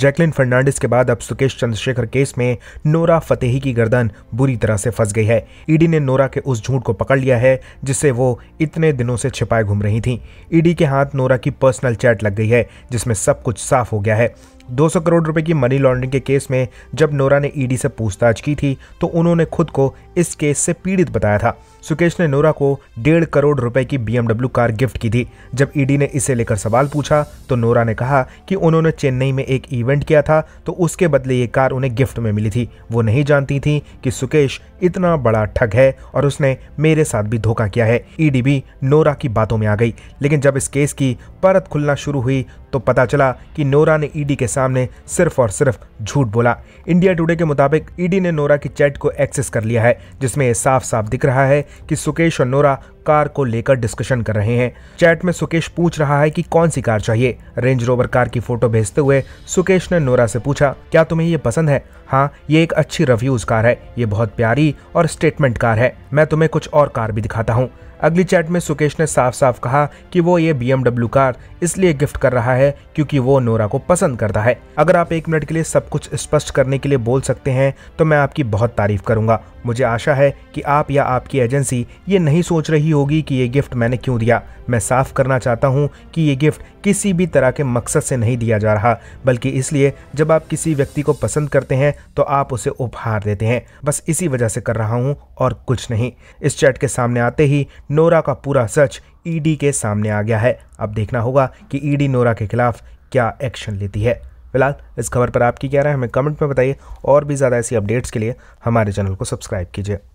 Jacqueline Fernandes के बाद अब सुकेश चंद्रशेखर केस में नोरा फतेही की गर्दन बुरी तरह से फंस गई है ईडी ने नोरा के उस झूठ को पकड़ लिया है जिसे वो इतने दिनों से छिपाए घूम रही थी ईडी के हाथ नोरा की पर्सनल चैट लग गई है जिसमें सब कुछ साफ हो गया है 200 करोड़ रुपए की मनी लॉन्ड्रिंग के केस में जब नोरा ने ईडी e से पूछताछ की थी तो उन्होंने खुद को इस केस से पीड़ित बताया था सुकेश ने नोरा को डेढ़ करोड़ रुपए की बीएमडब्ल्यू कार गिफ्ट की थी जब ईडी e ने इसे लेकर सवाल पूछा तो नोरा ने कहा कि उन्होंने चेन्नई में एक इवेंट किया था तो उसके बदले ये कार उन्हें गिफ्ट में मिली थी वो नहीं जानती थी कि सुकेश इतना बड़ा ठग है और उसने मेरे साथ भी धोखा किया है ईडी e भी नोरा की बातों में आ गई लेकिन जब इस केस की परत खुलना शुरू हुई तो पता चला कि नोरा ने ईडी के साथ सामने सिर्फ और सिर्फ झूठ बोला इंडिया टुडे के मुताबिक ईडी ने नोरा की चैट को एक्सेस कर लिया है जिसमें यह साफ साफ दिख रहा है कि सुकेश और नोरा कार को लेकर डिस्कशन कर रहे हैं चैट में सुकेश पूछ रहा है कि कौन सी कार चाहिए रेंज रोवर कार की फोटो भेजते हुए सुकेश ने नोरा से पूछा क्या तुम्हें ये पसंद है हाँ ये एक अच्छी रिव्यूज कार है ये बहुत प्यारी और स्टेटमेंट कार है मैं तुम्हें कुछ और कार भी दिखाता हूँ अगली चैट में सुकेश ने साफ साफ कहा कि वो ये बी कार इसलिए गिफ्ट कर रहा है क्योंकि वो नोरा को पसंद करता है अगर आप एक मिनट के लिए सब कुछ स्पष्ट करने के लिए बोल सकते हैं तो मैं आपकी बहुत तारीफ करूंगा मुझे आशा है कि आप या आपकी एजेंसी ये नहीं सोच रही होगी कि ये गिफ्ट मैंने क्यों दिया मैं साफ करना चाहता हूँ कि ये गिफ्ट किसी भी तरह के मकसद से नहीं दिया जा रहा बल्कि इसलिए जब आप किसी व्यक्ति को पसंद करते हैं तो आप उसे उपहार देते हैं बस इसी वजह से कर रहा हूँ और कुछ नहीं इस चैट के सामने आते ही नोरा का पूरा सच ईडी के सामने आ गया है अब देखना होगा कि ईडी नोरा के खिलाफ क्या एक्शन लेती है फिलहाल इस खबर पर आपकी क्या राय हमें कमेंट में बताइए और भी ज़्यादा ऐसी अपडेट्स के लिए हमारे चैनल को सब्सक्राइब कीजिए